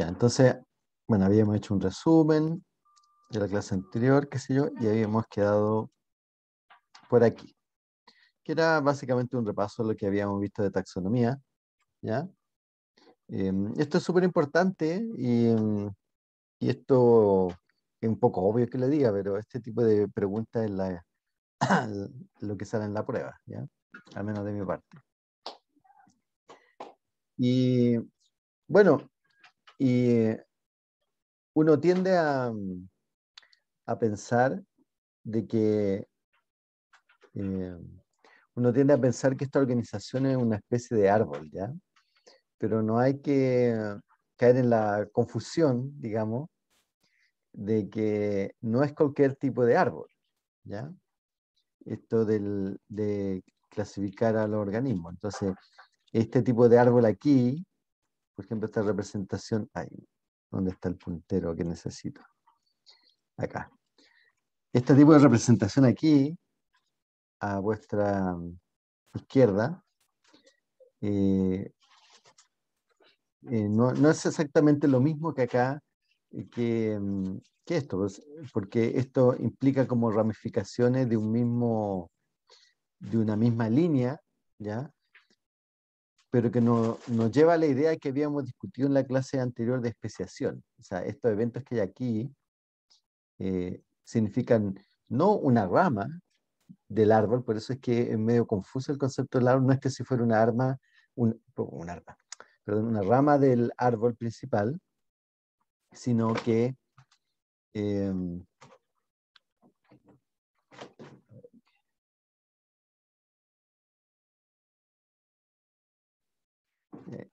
Ya, entonces, bueno, habíamos hecho un resumen de la clase anterior, qué sé yo, y habíamos quedado por aquí, que era básicamente un repaso de lo que habíamos visto de taxonomía, ¿ya? Em, esto es súper importante y, esto es un poco obvio que le diga, pero este tipo de preguntas es la, lo que sale en la prueba, ¿ya? Al menos de mi parte. Y bueno, y uno tiende a, mm, pensar de que eh, uno tiende a pensar que esta organización es una especie de árbol, ¿ya? Pero no hay que caer en la confusión, digamos, de que no es cualquier tipo de árbol, ¿ya? Esto del, de clasificar al organismo. Entonces, este tipo de árbol aquí por ejemplo, esta representación, ahí, ¿dónde está el puntero que necesito? Acá. Este tipo de representación aquí, a vuestra mm, izquierda, eh, eh, no, es exactamente lo mismo que acá, eh, mm, que, esto, pues, porque esto implica como ramificaciones de un mismo, de una misma línea, ¿ya? pero que no, nos lleva a la idea que habíamos discutido en la clase anterior de especiación. O sea, estos eventos que hay aquí eh, significan no una rama del árbol, por eso es que es medio confuso el concepto del árbol, no es que si fuera una arma, un, un una rama del árbol principal, sino que em,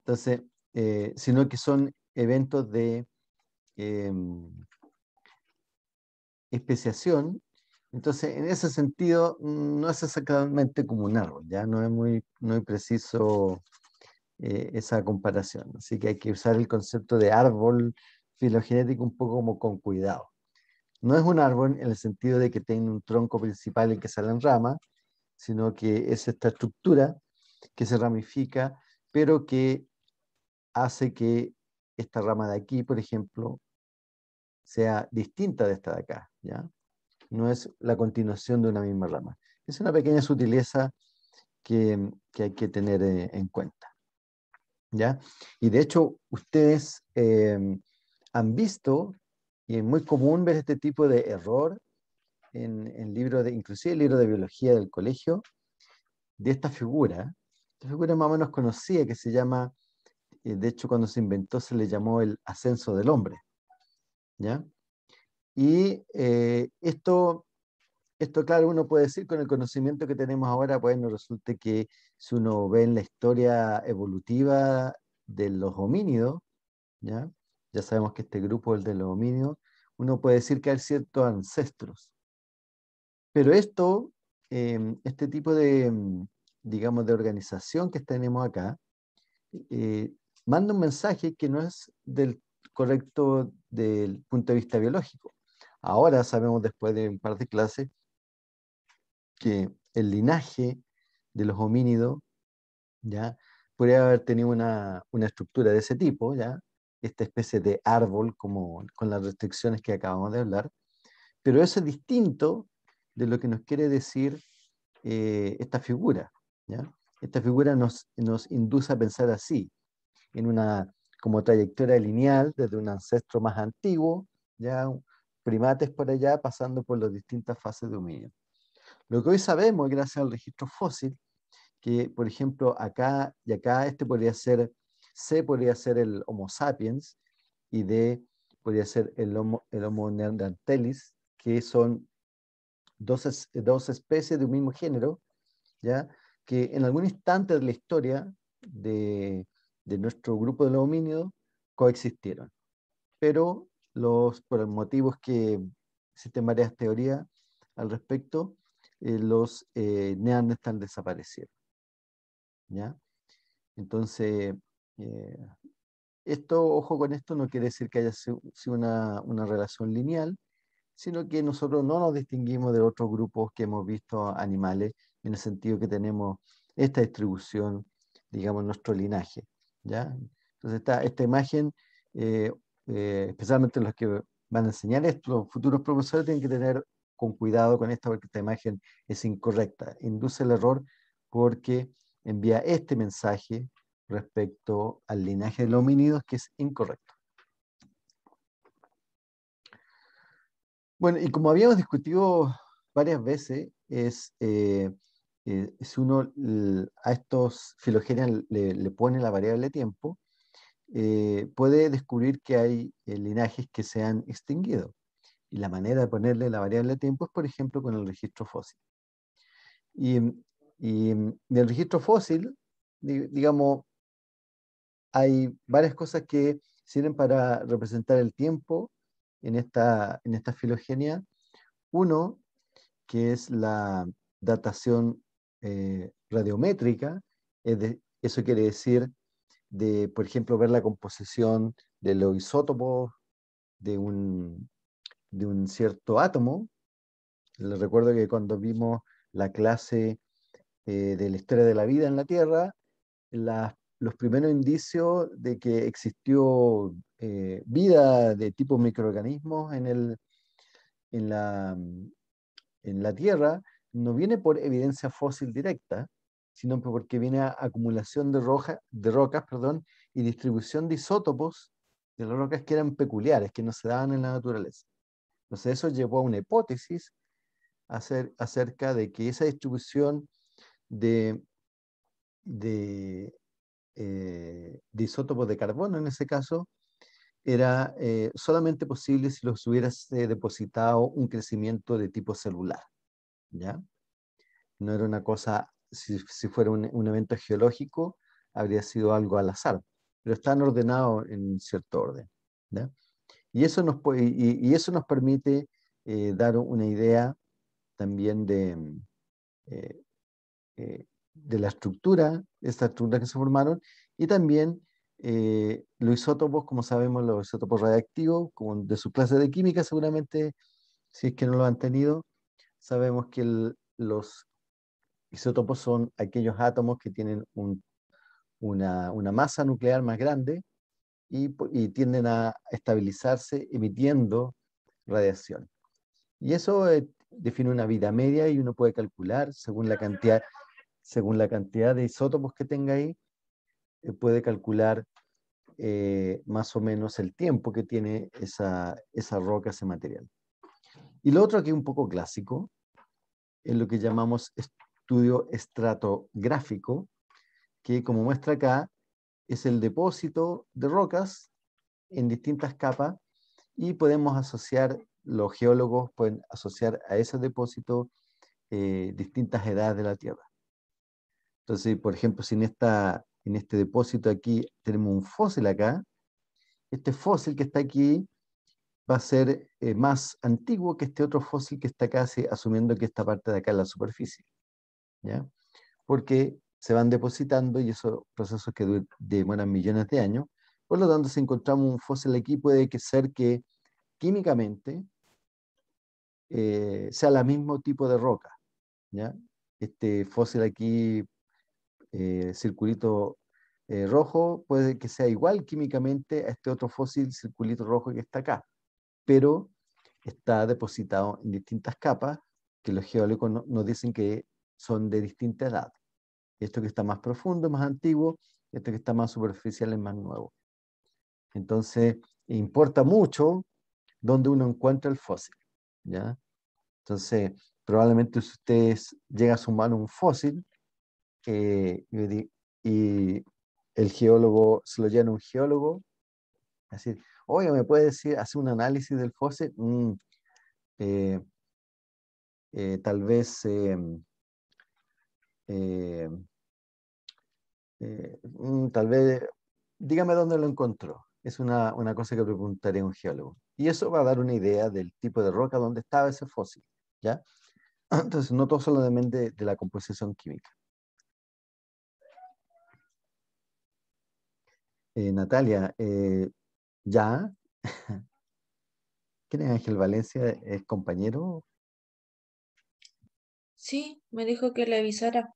Entonces, eh, sino que son eventos de em, especiación. Entonces, en ese sentido, mm, no es exactamente como un árbol, ya no es muy, muy preciso eh, esa comparación. Así que hay que usar el concepto de árbol filogenético un poco como con cuidado. No es un árbol en el sentido de que tiene un tronco principal en que salen ramas, sino que es esta estructura que se ramifica, pero que hace que esta rama de aquí, por ejemplo, sea distinta de esta de acá, ¿ya? No es la continuación de una misma rama. Es una pequeña sutileza que, mm, hay que tener eh, en cuenta, ¿ya? Y de hecho, ustedes eh, mm, han visto, y es muy común ver este tipo de error en, el libro, de, inclusive el libro de biología del colegio, de esta figura, esta figura más o menos conocida que se llama eh, de hecho, cuando se inventó se le llamó el ascenso del hombre. ¿Ya? Y eh, esto, esto, claro, uno puede decir con el conocimiento que tenemos ahora, pues nos resulta que si uno ve en la historia evolutiva de los homínidos, ¿ya? ya sabemos que este grupo, el de los homínidos, uno puede decir que hay ciertos ancestros. Pero esto, em, este tipo de, digamos, de organización que tenemos acá, eh, manda un mensaje que no es del correcto del punto de vista biológico. Ahora sabemos después de un par de clases que el linaje de los homínidos ya podría haber tenido una, estructura de ese tipo, ya esta especie de árbol como con las restricciones que acabamos de hablar, pero eso es distinto de lo que nos quiere decir eh, esta figura. Esta figura nos, nos induce a pensar así, en una como trayectoria lineal desde un ancestro más antiguo, ya primates por allá, pasando por las distintas fases de dominio. Lo que hoy sabemos, gracias al registro fósil, que por ejemplo acá y acá este podría ser, C podría ser el Homo sapiens y D podría ser el Homo, el homo que son dos, especies de un mismo género, ¿ya? que en algún instante de la historia de, de nuestro grupo de los homínidos coexistieron. Pero los, por motivos que existen varias teorías al respecto, eh, los eh, desaparecieron. ¿Ya? Entonces, eh, esto, ojo con esto, no quiere decir que haya sido una, una, relación lineal, sino que nosotros no nos distinguimos de otros grupos que hemos visto animales, en el sentido que tenemos esta distribución, digamos, nuestro linaje. ¿ya? Entonces esta, esta imagen, eh, eh, especialmente los que van a enseñar esto, los futuros profesores tienen que tener con cuidado con esta porque esta imagen es incorrecta, induce el error porque envía este mensaje respecto al linaje de los homínidos que es incorrecto. Bueno, y como habíamos discutido varias veces, es eh, eh, si uno a estos filogenias le, pone la variable tiempo, eh, puede descubrir que hay eh, linajes que se han extinguido. Y la manera de ponerle la variable tiempo es, por ejemplo, con el registro fósil. Y, y el registro fósil, digamos, hay varias cosas que sirven para representar el tiempo en esta, en esta filogenia. Uno, que es la datación eh, radiométrica, eso quiere decir, de, por ejemplo, ver la composición de los isótopos de un, cierto átomo. Les recuerdo que cuando vimos la clase eh, de la historia de la vida en la Tierra, los primeros indicios de que existió eh, vida de tipo microorganismos en la Tierra no viene por evidencia fósil directa, sino porque viene a acumulación de, de rocas perdón, y distribución de isótopos de las rocas que eran peculiares, que no se daban en la naturaleza. Entonces eso llevó a una hipótesis acerca de que esa distribución eh, de, isótopos de carbono, en ese caso, era eh, solamente posible si los hubiera eh, depositado un crecimiento de tipo celular. ¿ya? No era una cosa, si, fuera un, evento geológico, habría sido algo al azar, pero están ordenados en cierto orden. Y, eso nos y, eso nos permite eh, dar una idea también de, mm, eh, eh, de la estructura, estas estructuras que se formaron, y también eh, los isótopos, como sabemos, los isótopos radiactivos, como de su clase de química seguramente, si es que no lo han tenido, sabemos que los isótopos son aquellos átomos que tienen una, masa nuclear más grande y, tienden a estabilizarse emitiendo radiación. Y eso eh, define una vida media y uno puede calcular según la cantidad, según la cantidad de isótopos que tenga ahí, eh, puede calcular eh, más o menos el tiempo que tiene esa, esa roca, ese material. Y lo otro aquí un poco clásico, en lo que llamamos estudio estratográfico, que como muestra acá, es el depósito de rocas en distintas capas y podemos asociar, los geólogos pueden asociar a ese depósito eh, distintas edades de la Tierra. Entonces, por ejemplo, si esta, en este depósito aquí tenemos un fósil acá, este fósil que está aquí va a ser eh, más antiguo que este otro fósil que está acá, asumiendo que esta parte de acá es la superficie. Porque se van depositando y esos procesos que demoran millones de años. Por lo tanto, si encontramos un fósil aquí, puede que ser que químicamente eh, sea el mismo tipo de roca. ¿ya? Este fósil aquí, eh, circulito rojo, puede que sea igual químicamente a este otro fósil circulito rojo que está acá pero está depositado en distintas capas que los geólogos nos dicen que son de distinta edad. Esto que está más profundo, más antiguo, esto que está más superficial es más nuevo. Entonces, importa mucho dónde uno encuentra el fósil. ¿ya? Entonces, probablemente si ustedes llega a su mano un fósil eh, y el geólogo se lo lleva un geólogo, es oye, ¿me puede decir, hacer un análisis del fósil? Mm, eh, eh, tal vez eh, mm, tal vez, dígame dónde lo encontró. Es una, cosa que preguntaría a un geólogo. Y eso va a dar una idea del tipo de roca donde estaba ese fósil. ¿ya? Entonces, no todo solamente de, la composición química. Natalia, ya. ¿Quién es Ángel Valencia? ¿Es compañero? Sí, me dijo que le avisara.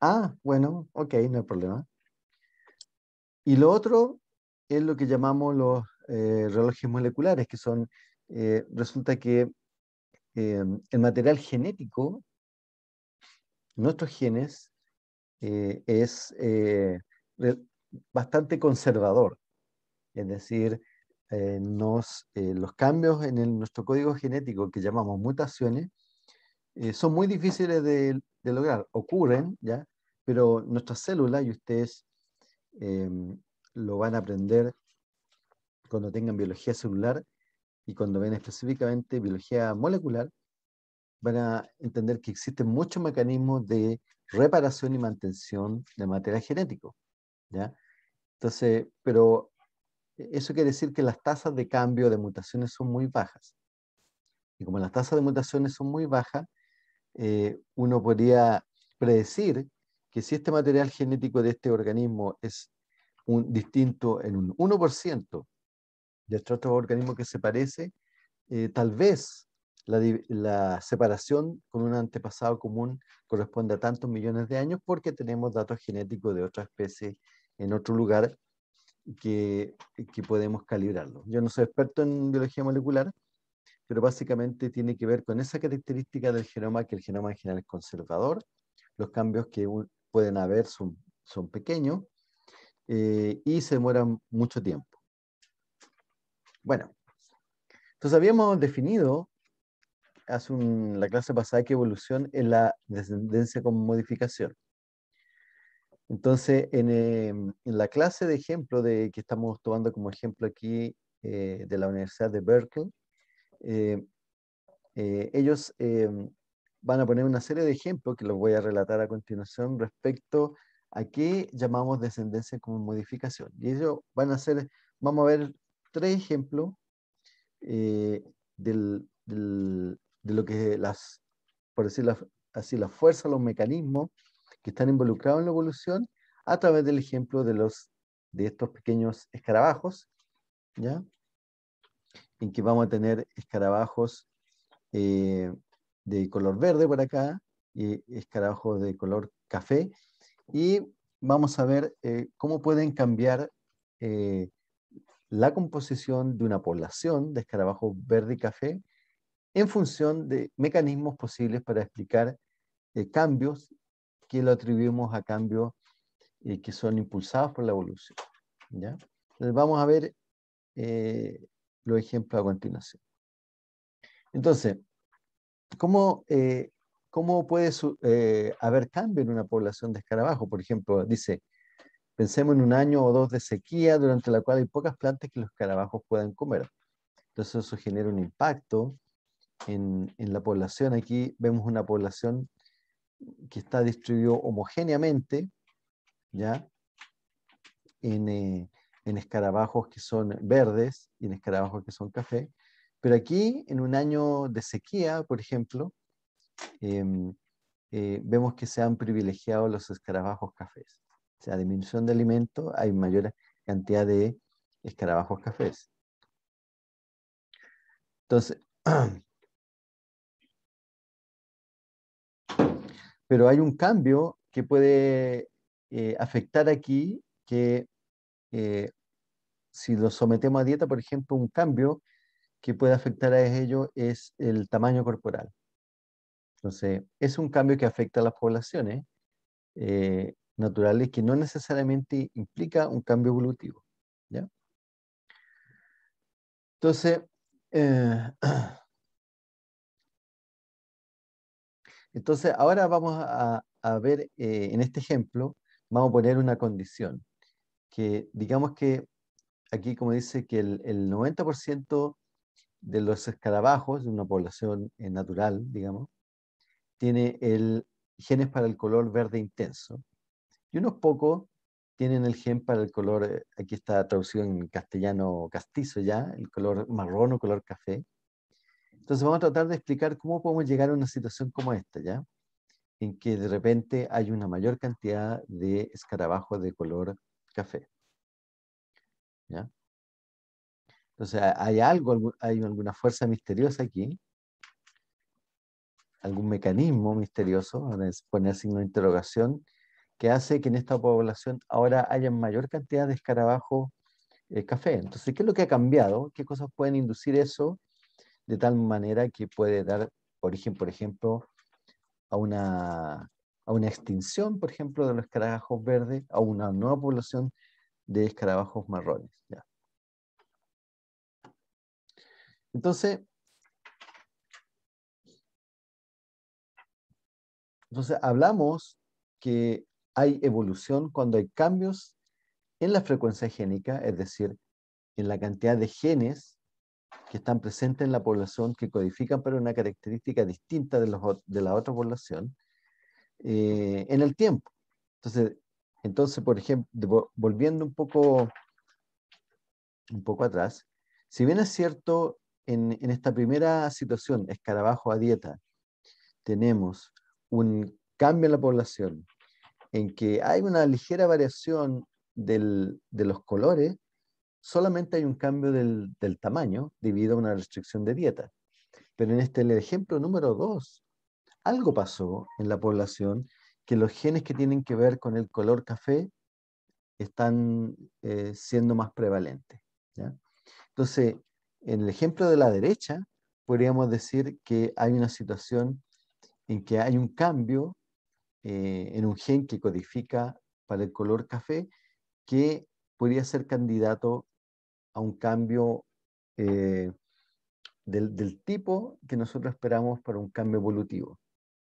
Ah, bueno, ok, no hay problema. Y lo otro es lo que llamamos los eh, relojes moleculares, que son, eh, resulta que eh, el material genético, nuestros genes, es bastante conservador. Es decir, eh, nos, eh, los cambios en nuestro código genético que llamamos mutaciones eh, son muy difíciles de, lograr. Ocurren, ¿ya? Pero nuestras células, y ustedes lo van a aprender cuando tengan biología celular y cuando ven específicamente biología molecular, van a entender que existen muchos mecanismos de reparación y mantención de material genético. ¿ya? Entonces, pero e-, eso quiere decir que las tasas de cambio de mutaciones son muy bajas. Y como las tasas de mutaciones son muy bajas, eh, uno podría predecir que si este material genético de este organismo es un, distinto en un 1% de otros este otro organismo que se parece, eh, tal vez la, la, separación con un antepasado común corresponde a tantos millones de años porque tenemos datos genéticos de otra especie en otro lugar que, podemos calibrarlo. Yo no soy experto en biología molecular, pero básicamente tiene que ver con esa característica del genoma, que el genoma en general es conservador, los cambios que pueden haber son, pequeños eh, y se demoran mucho tiempo. Bueno, entonces habíamos definido hace la clase pasada que evolución es la descendencia con modificación. Entonces, eh, en, la clase de ejemplo de, que estamos tomando como ejemplo aquí eh, de la Universidad de Berkeley, eh, ellos van a poner una serie de ejemplos que los voy a relatar a continuación respecto a qué llamamos descendencia como modificación. Y ellos van a hacer, vamos a ver tres ejemplos de lo que las, por decirlo así, la fuerza, los mecanismos que están involucrados en la evolución a través del ejemplo de, los, de estos pequeños escarabajos, ¿ya? En que vamos a tener escarabajos eh, de color verde por acá, y escarabajos de color café, y vamos a ver eh, cómo pueden cambiar eh, la composición de una población de escarabajos verde y café en función de mecanismos posibles para explicar cambios que lo atribuimos a cambios y eh, que son impulsados por la evolución. ¿ya? vamos a ver eh, los ejemplos a continuación. Entonces, ¿cómo, eh, cómo puede haber cambio en una población de escarabajos? Por ejemplo, dice, pensemos en un año o dos de sequía durante la cual hay pocas plantas que los escarabajos puedan comer. Entonces eso genera un impacto en, en, la población. Aquí vemos una población que está distribuido homogéneamente, ¿ya? Eh, en, escarabajos que son verdes y en escarabajos que son café. Pero aquí, en un año de sequía, por ejemplo, em, eh, vemos que se han privilegiado los escarabajos cafés. O sea, disminución de alimento, hay mayor cantidad de escarabajos cafés. Entonces, Pero hay un cambio que puede eh, afectar aquí, que eh, si lo sometemos a dieta, por ejemplo, un cambio que puede afectar a ello es el tamaño corporal. Entonces, es un cambio que afecta a las poblaciones eh, naturales que no necesariamente implica un cambio evolutivo. ¿ya? Entonces, Entonces, ahora vamos a, ver eh, en este ejemplo, vamos a poner una condición, que digamos que aquí como dice que el, 90% de los escarabajos de una población eh, natural, digamos, tiene el genes para el color verde intenso y unos pocos tienen el gen para el color, eh, aquí está traducido en castellano castizo ya, el color marrón o color café, entonces vamos a tratar de explicar cómo podemos llegar a una situación como esta, ¿ya? En que de repente hay una mayor cantidad de escarabajos de color café. ¿Ya? Entonces hay algo, hay alguna fuerza misteriosa aquí, algún mecanismo misterioso, poner signo de interrogación, que hace que en esta población ahora haya mayor cantidad de escarabajos eh, café. Entonces, ¿qué es lo que ha cambiado? ¿Qué cosas pueden inducir eso? de tal manera que puede dar origen, por ejemplo, a una, extinción, por ejemplo, de los escarabajos verdes, a una nueva población de escarabajos marrones. ¿ya? Entonces, entonces, hablamos que hay evolución cuando hay cambios en la frecuencia génica, es decir, en la cantidad de genes que están presentes en la población, que codifican para una característica distinta de, la otra población, eh, en el tiempo. Entonces, entonces, por ejemplo, volviendo un poco, un poco atrás, si bien es cierto, en, esta primera situación, escarabajo a dieta, tenemos un cambio en la población, en que hay una ligera variación de los colores, solamente hay un cambio del, tamaño debido a una restricción de dieta. Pero en este el ejemplo número dos, algo pasó en la población que los genes que tienen que ver con el color café están eh, siendo más prevalentes. Entonces, en el ejemplo de la derecha, podríamos decir que hay una situación en que hay un cambio eh, en un gen que codifica para el color café que podría ser candidato a un cambio eh, del, tipo que nosotros esperamos para un cambio evolutivo.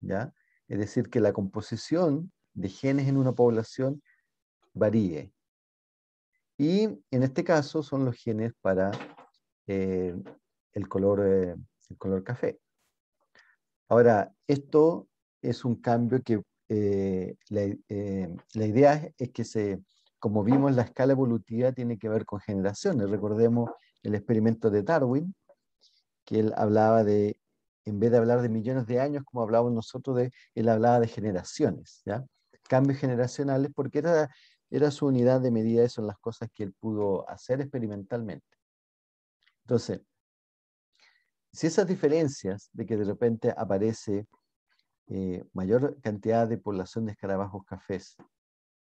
¿ya? Es decir, que la composición de genes en una población varíe. Y en este caso son los genes para eh, eh, el, color, café. Ahora, esto es un cambio que la, idea es que se como vimos, la escala evolutiva tiene que ver con generaciones. Recordemos el experimento de Darwin, que él hablaba de, en vez de hablar de millones de años, como hablábamos nosotros, de, él hablaba de generaciones, ¿ya? cambios generacionales, porque era, era su unidad de medida, son las cosas que él pudo hacer experimentalmente. Entonces, si esas diferencias de que de repente aparece eh, mayor cantidad de población de escarabajos cafés,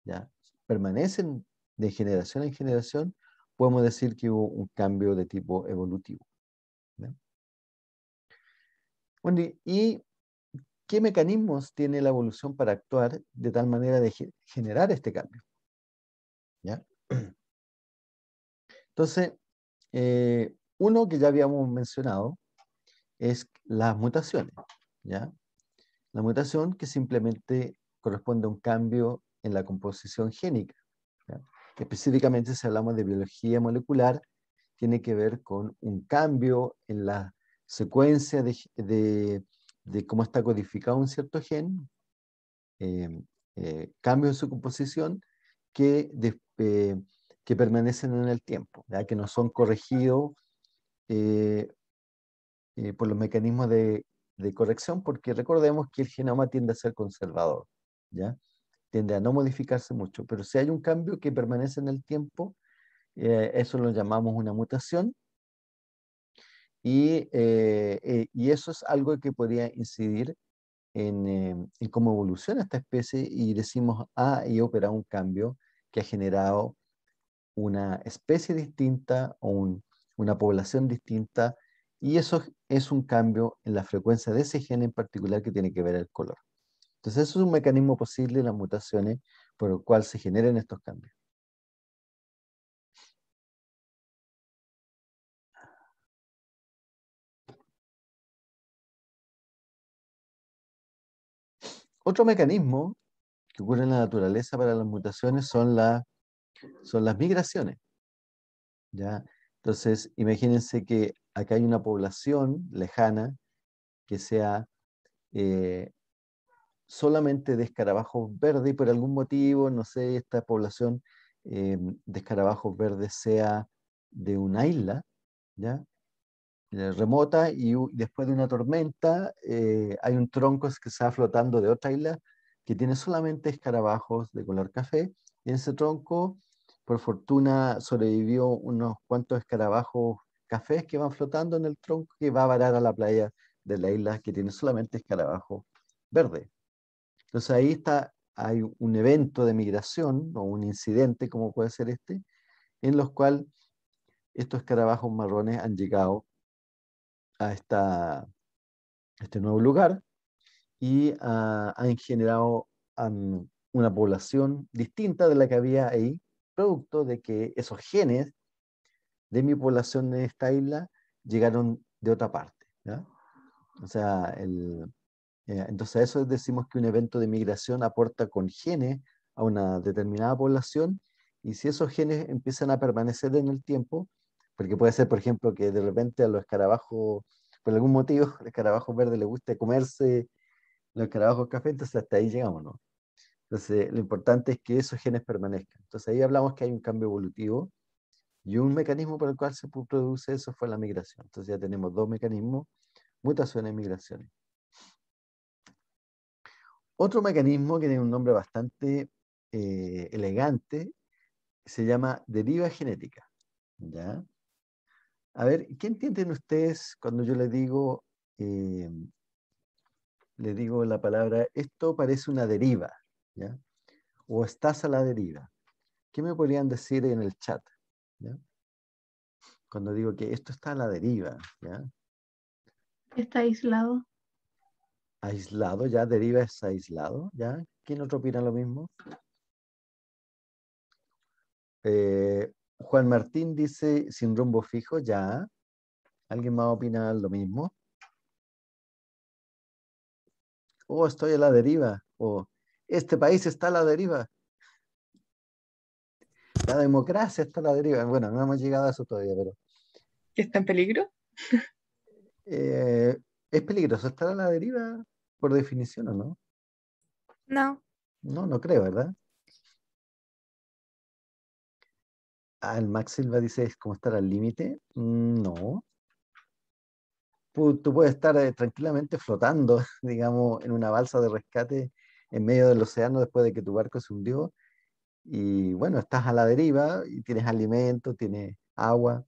¿ya? permanecen de generación en generación, podemos decir que hubo un cambio de tipo evolutivo. ¿y qué mecanismos tiene la evolución para actuar de tal manera de generar este cambio? ¿Ya? Entonces, eh, uno que ya habíamos mencionado es las mutaciones. ¿ya? La mutación que simplemente corresponde a un cambio en la composición génica. Específicamente, si hablamos de biología molecular, tiene que ver con un cambio en la secuencia de, cómo está codificado un cierto gen, em, eh, cambio en su composición que, eh, que permanecen en el tiempo, ¿ya? que no son corregidos eh, por los mecanismos de, corrección, porque recordemos que el genoma tiende a ser conservador. ¿ya? tiende a no modificarse mucho, pero si hay un cambio que permanece en el tiempo, eh, eso lo llamamos una mutación. Eh, eh, y, eso es algo que podría incidir en, cómo evoluciona esta especie y decimos, ah, y opera un cambio que ha generado una especie distinta o una población distinta, y eso es un cambio en la frecuencia de ese gen en particular que tiene que ver el color. Entonces, eso es un mecanismo posible, las mutaciones, por el cual se generan estos cambios. Otro mecanismo que ocurre en la naturaleza para las mutaciones son, son las migraciones. ¿ya? Entonces, imagínense que acá hay una población lejana que sea eh, solamente de escarabajos verdes y por algún motivo, no sé, esta población eh, de escarabajos verdes sea de una isla, ¿ya? Eh, remota y después de una tormenta eh, hay un tronco que está flotando de otra isla que tiene solamente escarabajos de color café y en ese tronco por fortuna sobrevivió unos cuantos escarabajos cafés que van flotando en el tronco que va a varar a la playa de la isla que tiene solamente escarabajos verdes. Entonces ahí está, hay un evento de migración o un incidente como puede ser este, en los cuales estos escarabajos marrones han llegado a, esta, este nuevo lugar y ah, han generado una población distinta de la que había ahí, producto de que esos genes de mi población de esta isla llegaron de otra parte. O sea, el, eh, entonces, a eso decimos que un evento de migración aporta con genes a una determinada población y si esos genes empiezan a permanecer en el tiempo, porque puede ser, por ejemplo, que de repente a los escarabajos, por algún motivo, el escarabajo verde le guste comerse los escarabajos café, entonces hasta ahí llegamos, ¿no? Entonces, lo importante es que esos genes permanezcan. Entonces, ahí hablamos que hay un cambio evolutivo y un mecanismo por el cual se produce eso fue la migración. Entonces, ya tenemos dos mecanismos, mutaciones y migraciones. Otro mecanismo que tiene un nombre bastante eh, elegante se llama deriva genética. A ver, ¿qué entienden ustedes cuando yo les digo, eh, digo la palabra, esto parece una deriva? O estás a la deriva. ¿Qué me podrían decir en el chat? Cuando digo que esto está a la deriva. Está aislado aislado, ya deriva es aislado, ¿ya? ¿Quién otro opina lo mismo? Eh, Juan Martín dice sin rumbo fijo, ya. ¿Alguien más opina lo mismo? Oh, estoy a la deriva. O oh, este país está a la deriva. La democracia está a la deriva. Bueno, no hemos llegado a eso todavía, pero. ¿Está en peligro? Eh, ¿Es peligroso estar a la deriva por definición o no? No. No, no creo, ¿verdad? Ah, el Max Silva dice, ¿es como estar al límite? Mm, no. Tú puedes estar eh, tranquilamente flotando, digamos, en una balsa de rescate en medio del océano después de que tu barco se hundió. Y bueno, estás a la deriva y tienes alimento, tienes agua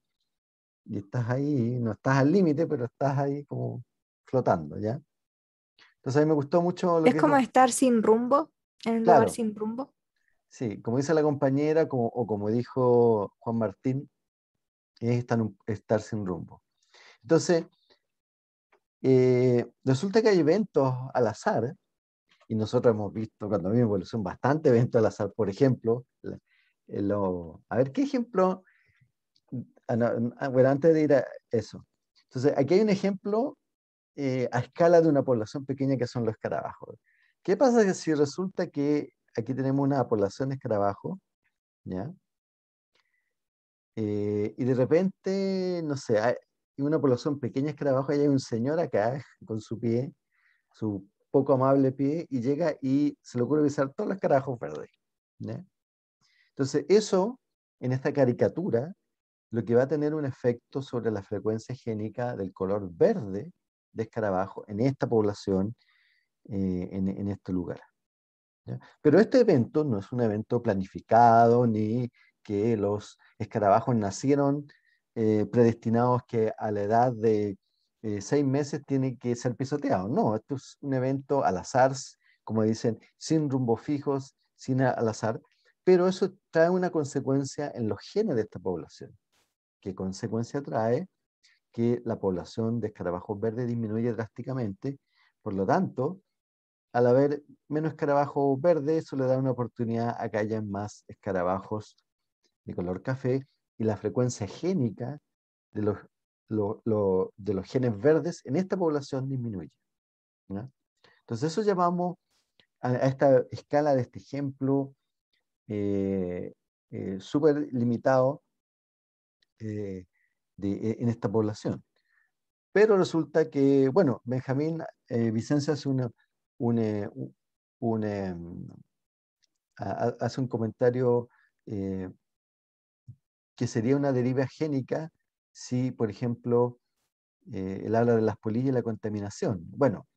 y estás ahí, no estás al límite, pero estás ahí como flotando, ¿ya? Entonces a mí me gustó mucho... es como estar sin rumbo, en un lugar sin rumbo. Sí, como dice la compañera, como, o como dijo Juan Martín, es estar, estar sin rumbo. Entonces, eh, resulta que hay eventos al azar, y nosotros hemos visto cuando mismo evolución bastante eventos al azar, por ejemplo, eh, lo, a ver, ¿qué ejemplo? Ah, ah, bueno, antes de ir a eso. Entonces, aquí hay un ejemplo eh, a escala de una población pequeña que son los escarabajos. ¿Qué pasa si resulta que aquí tenemos una población de escarabajos, eh, y de repente, no sé, hay una población pequeña de escarabajos, y hay un señor acá con su pie, su poco amable pie, y llega y se le ocurre pisar todos los escarabajos verdes. Entonces, eso, en esta caricatura, lo que va a tener un efecto sobre la frecuencia génica del color verde de escarabajos en esta población, eh, en, este lugar. Pero este evento no es un evento planificado ni que los escarabajos nacieron eh, predestinados que a la edad de eh, seis meses tienen que ser pisoteados. No, esto es un evento al azar, como dicen, sin rumbo fijos, sin al azar, pero eso trae una consecuencia en los genes de esta población. ¿Qué consecuencia trae? que la población de escarabajos verdes disminuye drásticamente. Por lo tanto, al haber menos escarabajos verdes, eso le da una oportunidad a que haya más escarabajos de color café y la frecuencia génica de los, de los genes verdes en esta población disminuye. Entonces eso llamamos a, esta escala de este ejemplo eh, eh, súper limitado eh, e, en esta población. Pero resulta que, bueno, Benjamín eh, Vicencia hace, una, eh, em, hace un comentario eh, que sería una deriva génica si, por ejemplo, eh, él habla de las polillas y la contaminación. Bueno,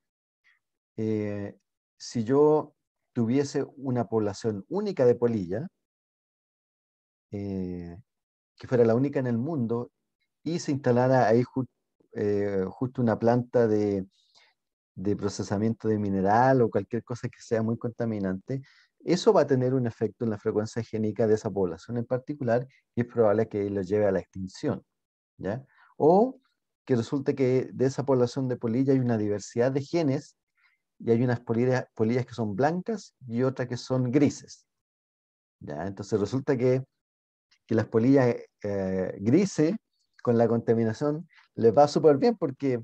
si yo tuviese una población única de polilla, que fuera la única en el mundo y se instalara ahí eh, justo una planta de, de procesamiento de mineral o cualquier cosa que sea muy contaminante, eso va a tener un efecto en la frecuencia génica de esa población en particular y es probable que lo lleve a la extinción. ¿ya? O que resulte que de esa población de polilla hay una diversidad de genes y hay unas polillas, polillas que son blancas y otras que son grises. ¿ya? Entonces resulta que, que las polillas eh, grises con la contaminación les va súper bien porque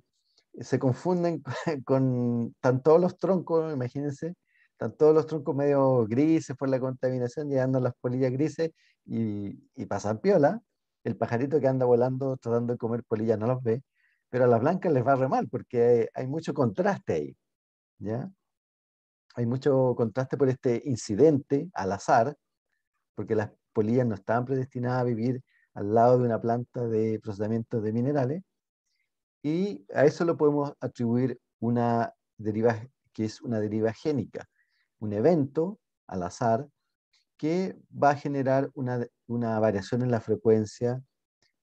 se confunden con, están todos los troncos, imagínense, están todos los troncos medio grises por la contaminación, llegando a las polillas grises y, pasan piola. El pajarito que anda volando tratando de comer polillas no los ve, pero a las blancas les va re mal porque hay, hay mucho contraste ahí, ¿ya? Hay mucho contraste por este incidente al azar, porque las polillas no estaban predestinadas a vivir al lado de una planta de procesamiento de minerales. Y a eso lo podemos atribuir una deriva que es una deriva génica, un evento al azar que va a generar una, variación en la frecuencia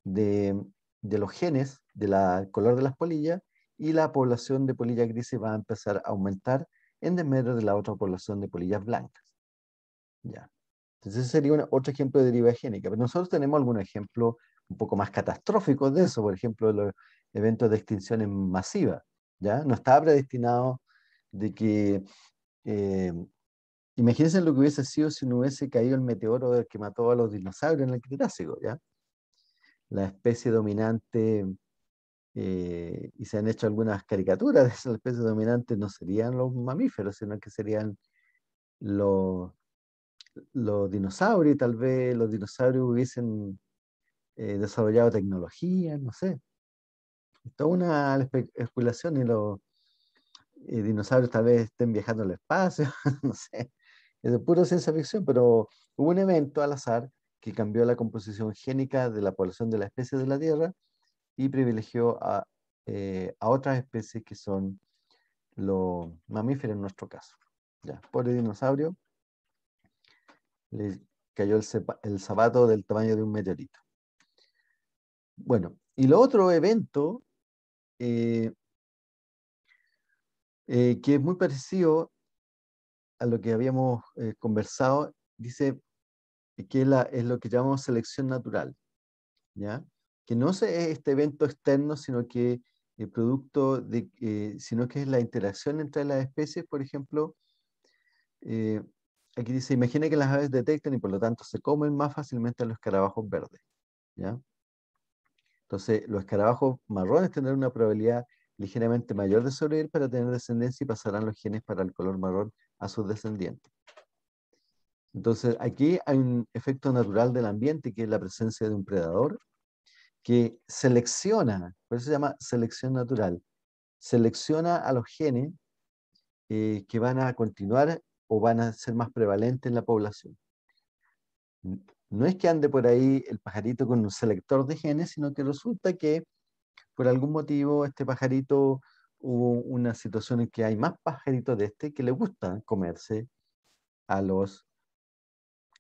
de, los genes, de la color de las polillas, y la población de polillas grises va a empezar a aumentar en desmedro de la otra población de polillas blancas. Ya. Entonces, ese sería otro ejemplo de deriva génica. Pero nosotros tenemos algún ejemplo un poco más catastrófico de eso, por ejemplo, los eventos de extinción masiva. ¿ya? No estaba predestinado de que. Eh, imagínense lo que hubiese sido si no hubiese caído el meteoro del que mató a los dinosaurios en el Cretácico. ¿ya? La especie dominante. Eh, y se han hecho algunas caricaturas de esa especie dominante, no serían los mamíferos, sino que serían los, los dinosaurios, tal vez los dinosaurios hubiesen eh, desarrollado tecnología, no sé. Toda una especulación y los eh, dinosaurios tal vez estén viajando al espacio, no sé. Es de puro ciencia ficción, pero hubo un evento al azar que cambió la composición génica de la población de la especie de la Tierra y privilegió a, eh, a otras especies que son los mamíferos en nuestro caso. Ya, pobre dinosaurio, le cayó el, el zapato del tamaño de un meteorito. Bueno, y lo otro evento eh, eh, que es muy parecido a lo que habíamos eh, conversado, dice que es lo que llamamos selección natural, ¿ya? que no es este evento externo, sino que el producto de, sino que es la interacción entre las especies, por ejemplo, eh, aquí dice, imagina que las aves detectan y por lo tanto se comen más fácilmente a los escarabajos verdes. ¿ya? Entonces, los escarabajos marrones tendrán una probabilidad ligeramente mayor de sobrevivir para tener descendencia y pasarán los genes para el color marrón a sus descendientes. Entonces, aquí hay un efecto natural del ambiente, que es la presencia de un predador, que selecciona, por eso se llama selección natural, selecciona a los genes eh, que van a continuar o van a ser más prevalentes en la población. No es que ande por ahí el pajarito con un selector de genes, sino que resulta que por algún motivo este pajarito hubo una situación en que hay más pajaritos de este que le gustan comerse a los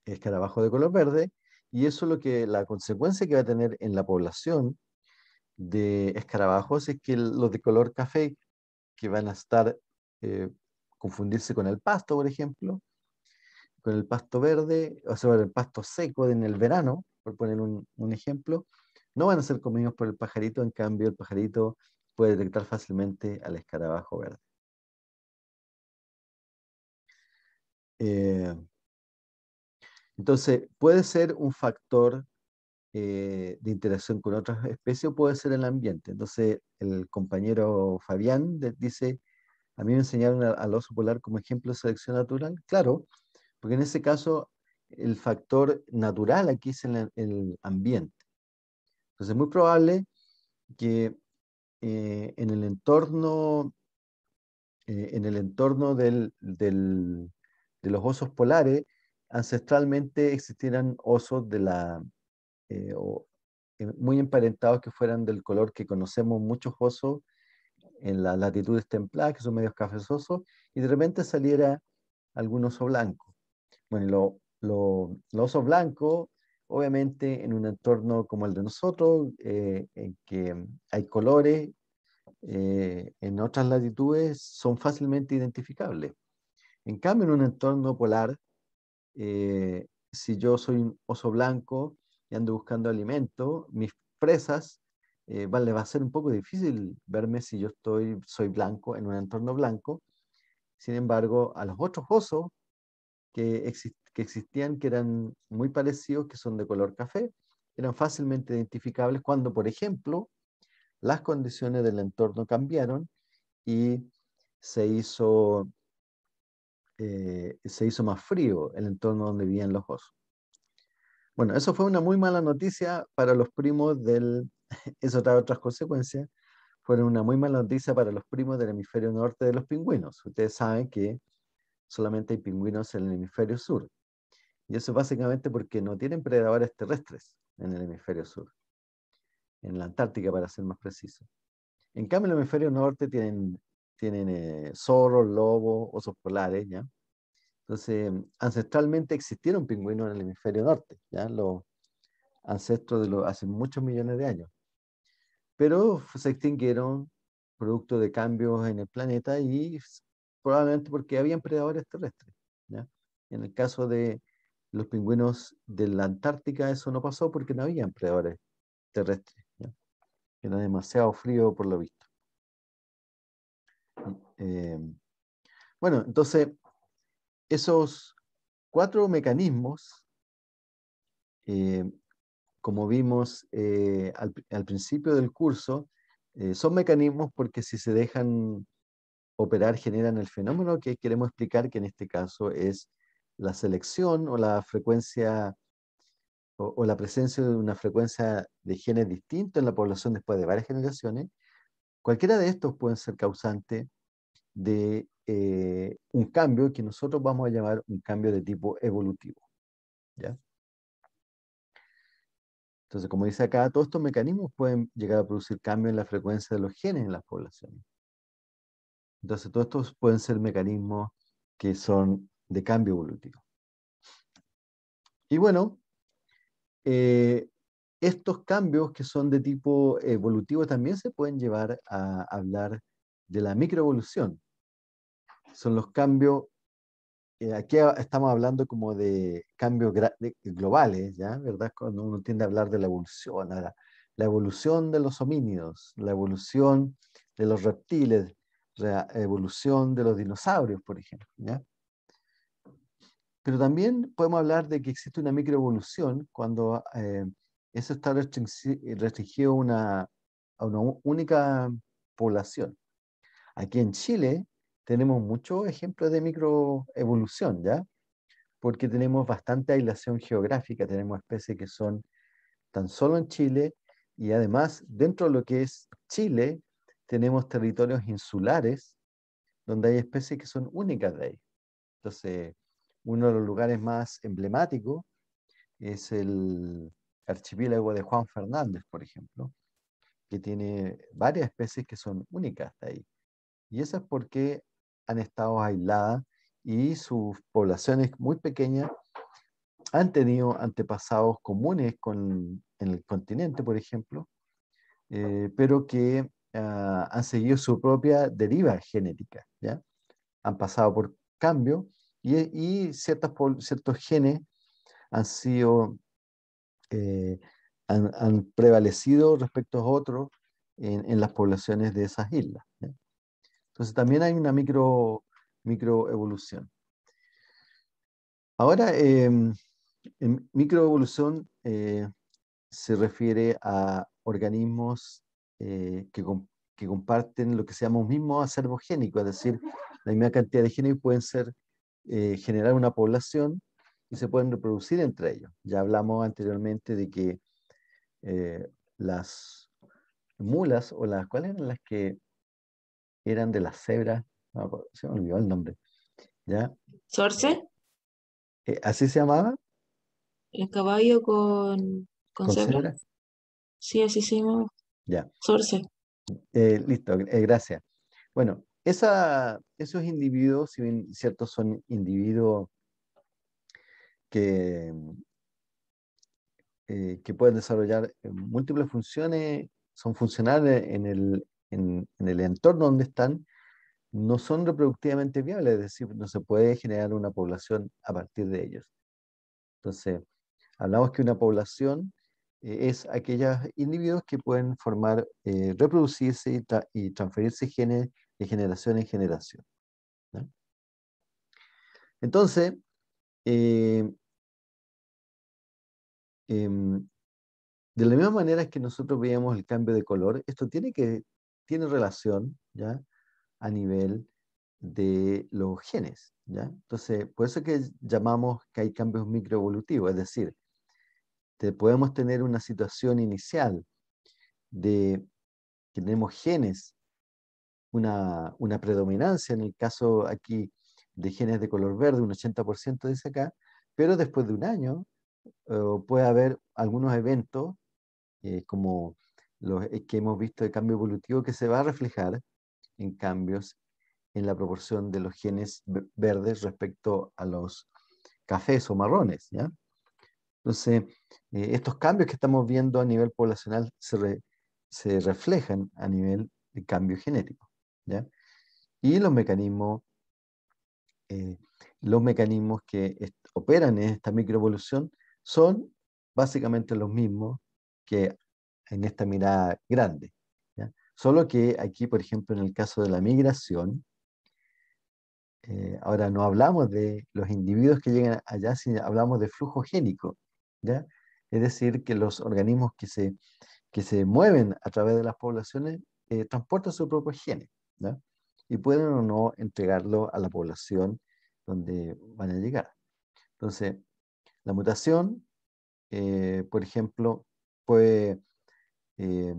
escarabajos de color verde y eso lo que la consecuencia que va a tener en la población de escarabajos es que los de color café que van a estar eh, confundirse con el pasto, por ejemplo, con el pasto verde, o sea, el pasto seco en el verano, por poner un, ejemplo, no van a ser comidos por el pajarito, en cambio el pajarito puede detectar fácilmente al escarabajo verde. Eh, entonces, puede ser un factor eh, de interacción con otras especies o puede ser el ambiente. Entonces, el compañero Fabián dice a mí me enseñaron al oso polar como ejemplo de selección natural, claro, porque en ese caso el factor natural aquí es el, ambiente. Entonces es muy probable que eh, en el entorno, eh, en el entorno de los osos polares, ancestralmente existieran osos de la, eh, muy emparentados que fueran del color que conocemos muchos osos en las latitudes templadas, que son medios cafezosos, y de repente saliera algún oso blanco. Bueno, lo, lo, los osos blancos, obviamente en un entorno como el de nosotros, eh, en que mm, hay colores, eh, en otras latitudes son fácilmente identificables. En cambio, en un entorno polar, eh, si yo soy un oso blanco y ando buscando alimento, mis presas eh, vale, va a ser un poco difícil verme si yo estoy, soy blanco en un entorno blanco. Sin embargo, a los otros osos que, que existían, que eran muy parecidos, que son de color café, eran fácilmente identificables cuando, por ejemplo, las condiciones del entorno cambiaron y se hizo, eh, se hizo más frío el entorno donde vivían los osos. Bueno, eso fue una muy mala noticia para los primos del Eso trae otras consecuencias. Fueron una muy mala noticia para los primos del hemisferio norte de los pingüinos. Ustedes saben que solamente hay pingüinos en el hemisferio sur. Y eso básicamente porque no tienen predadores terrestres en el hemisferio sur. En la Antártica, para ser más preciso. En cambio, en el hemisferio norte tienen, tienen eh, zorros, lobos, osos polares, ¿ya? Entonces, ancestralmente existieron pingüinos en el hemisferio norte, ¿ya? Los ancestros de los hace muchos millones de años pero se extinguieron producto de cambios en el planeta y probablemente porque había predadores terrestres. En el caso de los pingüinos de la Antártica eso no pasó porque no había predadores terrestres. Era demasiado frío por lo visto. Em, bueno, entonces, esos cuatro mecanismos em, como vimos eh, al, principio del curso, eh, son mecanismos porque si se dejan operar generan el fenómeno que queremos explicar, que en este caso es la selección o la frecuencia o, la presencia de una frecuencia de genes distinto en la población después de varias generaciones. Cualquiera de estos pueden ser causante de eh, un cambio que nosotros vamos a llamar un cambio de tipo evolutivo. ¿ya? Entonces, como dice acá, todos estos mecanismos pueden llegar a producir cambios en la frecuencia de los genes en las poblaciones. Entonces, todos estos pueden ser mecanismos que son de cambio evolutivo. Y bueno, eh, estos cambios que son de tipo evolutivo también se pueden llevar a hablar de la microevolución. Son los cambios eh, aquí estamos hablando como de cambios globales, ¿ya? ¿Verdad? Cuando uno tiende a hablar de la evolución, la evolución de los homínidos, la evolución de los reptiles, la evolución de los dinosaurios, por ejemplo, Pero también podemos hablar de que existe una microevolución cuando eh, eso está restringido a una única población. Aquí en Chile, tenemos muchos ejemplos de microevolución, ¿ya? Porque tenemos bastante aislación geográfica, tenemos especies que son tan solo en Chile y además dentro de lo que es Chile tenemos territorios insulares donde hay especies que son únicas de ahí. Entonces, uno de los lugares más emblemáticos es el archipiélago de Juan Fernández, por ejemplo, que tiene varias especies que son únicas de ahí. Y eso es porque han estado aisladas y sus poblaciones muy pequeñas han tenido antepasados comunes en el continente, por ejemplo, eh, pero que ah, han seguido su propia deriva genética, ¿ya? Han pasado por cambio y, ciertos genes han sido, eh, prevalecido respecto a otros en las poblaciones de esas islas. Entonces también hay una micro, microevolución. Ahora, em, en microevolución eh, se refiere a organismos eh, que, comparten lo que se llama un mismo acervo génico, es decir, la misma cantidad de genes pueden ser, eh, generar una población y se pueden reproducir entre ellos. Ya hablamos anteriormente de que las mulas o las cuáles eran las que eran de las cebras, pues, se me olvidó el nombre. ¿Ya? ¿Sorce? Eh, ¿Así se llamaba? El caballo con, cebra? Sí, así se llamaba. Ya. Sorce. Eh, listo, eh, gracias. Bueno, esos individuos, si bien ciertos son individuos que pueden desarrollar múltiples funciones, son funcionales en el, en, el entorno donde están, no son reproductivamente viables, es decir, no se puede generar una población a partir de ellos. Entonces, hablamos que una población eh, es aquellos individuos que pueden formar, eh, reproducirse y, transferirse genes de generación en generación. Entonces, eh, em, de la misma manera que nosotros veíamos el cambio de color, esto tiene que tiene relación, ¿ya? A nivel de los genes, ¿ya? Entonces, por eso que llamamos que hay cambios microevolutivos, es decir, podemos tener una situación inicial de que tenemos genes, una, predominancia, en el caso aquí de genes de color verde, un 80% dice acá, pero después de un año eh, puede haber algunos eventos eh, como los, e, que hemos visto de cambio evolutivo que se va a reflejar en cambios en la proporción de los genes verdes respecto a los cafés o marrones. ¿ya? Entonces, eh, estos cambios que estamos viendo a nivel poblacional se, reflejan a nivel de cambio genético. ¿ya? Y los mecanismos, eh, los mecanismos que operan en esta microevolución son básicamente los mismos que en esta mirada grande. Solo que aquí, por ejemplo, en el caso de la migración, eh, ahora no hablamos de los individuos que llegan allá, sino hablamos de flujo génico. ¿ya? Es decir, que los organismos que se, que se mueven a través de las poblaciones eh, transportan su propio genes y pueden o no entregarlo a la población donde van a llegar. Entonces, la mutación, eh, por ejemplo, puede eh,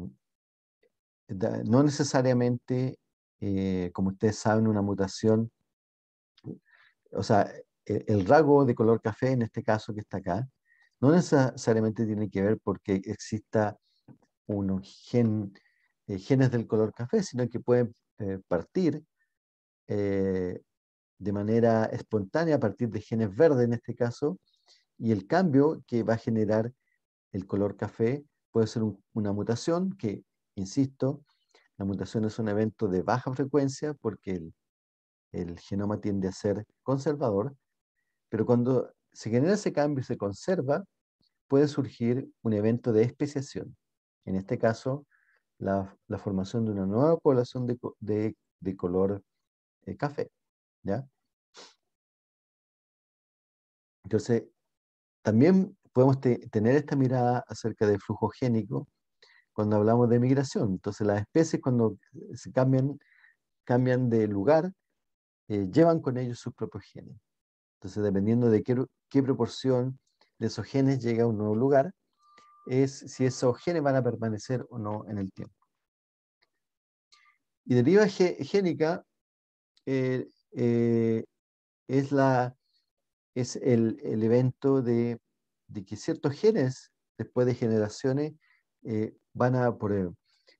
no necesariamente, eh, como ustedes saben, una mutación, o sea, el, rago de color café, en este caso que está acá, no necesariamente tiene que ver porque exista unos gen, eh, genes del color café, sino que pueden partir de manera espontánea a partir de genes verde en este caso, y el cambio que va a generar el color café puede ser una mutación que, insisto, la mutación es un evento de baja frecuencia porque el, genoma tiende a ser conservador, pero cuando se genera ese cambio y se conserva, puede surgir un evento de especiación. En este caso, la, formación de una nueva población de, de, de color eh, café. ¿ya? Entonces, también podemos tener esta mirada acerca del flujo génico cuando hablamos de migración. Entonces las especies cuando se cambian, cambian de lugar, eh, llevan con ellos sus propios genes. Entonces dependiendo de qué, qué proporción de esos genes llega a un nuevo lugar, es si esos genes van a permanecer o no en el tiempo. Y deriva génica eh, eh, es, la, es el, el, evento de de que ciertos genes, después de generaciones, eh, van a, por,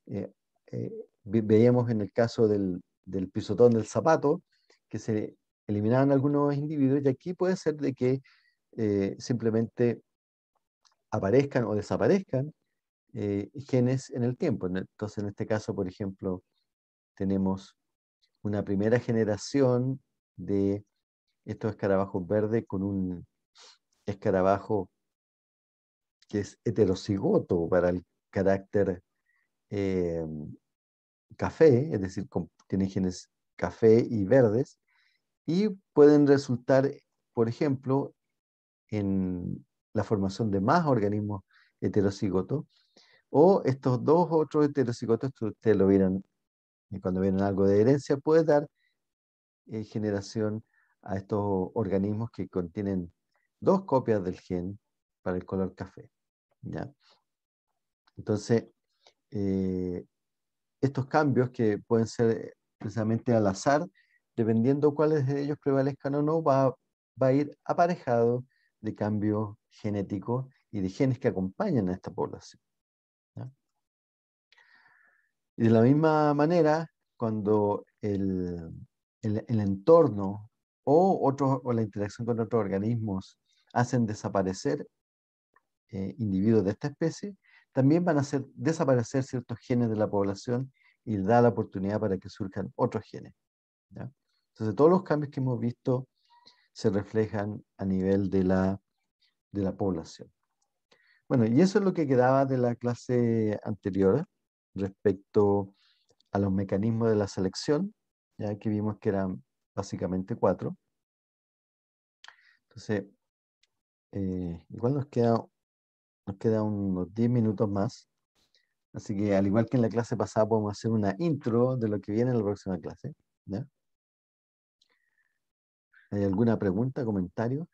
eh, eh, veíamos en el caso del, pisotón del zapato, que se eliminaban algunos individuos y aquí puede ser de que simplemente aparezcan o desaparezcan genes en el tiempo. Entonces, en este caso, por ejemplo, tenemos una primera generación de estos escarabajos verdes con un escarabajo que es heterocigoto para el carácter eh, café, es decir, tiene genes café y verdes, y pueden resultar, por ejemplo, en la formación de más organismos heterocigotos, o estos dos otros heterocigotos, ustedes lo vieron cuando vieron algo de herencia, puede dar eh, generación a estos organismos que contienen dos copias del gen para el color café. Entonces, eh, estos cambios que pueden ser precisamente al azar, dependiendo cuáles de ellos prevalezcan o no, va, va a ir aparejado de cambios genéticos y de genes que acompañan a esta población. Y de la misma manera, cuando el, entorno o, o la interacción con otros organismos hacen desaparecer eh, individuos de esta especie, también van a hacer desaparecer ciertos genes de la población y da la oportunidad para que surjan otros genes. Entonces, todos los cambios que hemos visto se reflejan a nivel de la, población. Bueno, y eso es lo que quedaba de la clase anterior respecto a los mecanismos de la selección, ya que vimos que eran básicamente cuatro. Entonces, eh, igual nos queda nos quedan unos 10 minutos más. Así que al igual que en la clase pasada, podemos hacer una intro de lo que viene en la próxima clase. ¿Hay alguna pregunta, comentario?